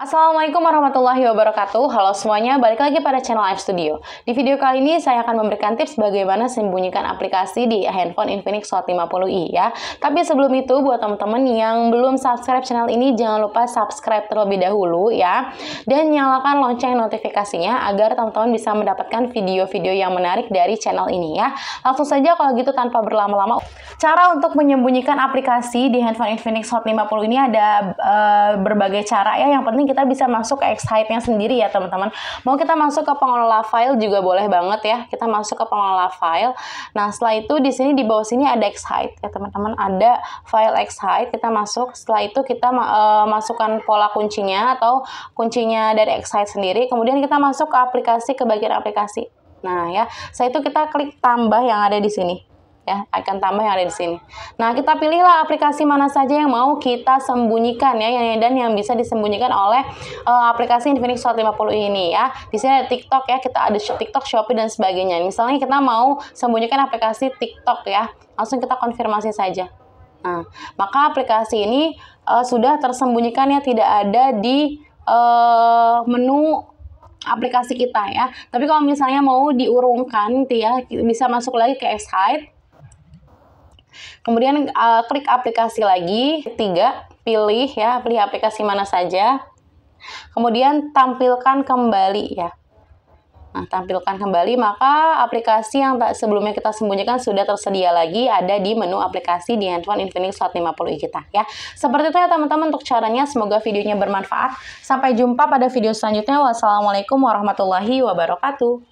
Assalamualaikum warahmatullahi wabarakatuh. Halo semuanya, balik lagi pada channel Live Studio. Di video kali ini saya akan memberikan tips bagaimana sembunyikan aplikasi di handphone Infinix Hot 50i ya. Tapi sebelum itu buat teman-teman yang belum subscribe channel ini jangan lupa subscribe terlebih dahulu ya dan nyalakan lonceng notifikasinya agar teman-teman bisa mendapatkan video-video yang menarik dari channel ini ya. Langsung saja kalau gitu tanpa berlama-lama. Cara untuk menyembunyikan aplikasi di handphone Infinix Hot 50 ini ada uh, berbagai cara ya. Yang penting kita bisa masuk ke x hype nya sendiri ya teman-teman. Mau kita masuk ke pengelola file juga boleh banget ya. Kita masuk ke pengelola file. Nah setelah itu di sini di bawah sini ada X-Hype ya teman-teman. Ada file X-Hype. Kita masuk. Setelah itu kita uh, masukkan pola kuncinya atau kuncinya dari X-Hype sendiri. Kemudian kita masuk ke aplikasi ke bagian aplikasi. Nah ya, setelah itu kita klik tambah yang ada di sini ya icon tambah yang ada di sini. Nah, kita pilihlah aplikasi mana saja yang mau kita sembunyikan ya yang dan yang bisa disembunyikan oleh uh, aplikasi Infinix 50 ini ya. Di sini ada TikTok ya, kita ada TikTok, Shopee dan sebagainya. Misalnya kita mau sembunyikan aplikasi TikTok ya. Langsung kita konfirmasi saja. Nah, maka aplikasi ini uh, sudah tersembunyikan ya tidak ada di uh, menu aplikasi kita ya. Tapi kalau misalnya mau diurungkan ya bisa masuk lagi ke X-Hide Kemudian uh, klik aplikasi lagi, tiga, pilih ya, pilih aplikasi mana saja. Kemudian tampilkan kembali ya. Nah, tampilkan kembali, maka aplikasi yang tak sebelumnya kita sembunyikan sudah tersedia lagi ada di menu aplikasi di handphone Infinix slot 50i kita ya. Seperti itu ya teman-teman untuk caranya, semoga videonya bermanfaat. Sampai jumpa pada video selanjutnya. Wassalamualaikum warahmatullahi wabarakatuh.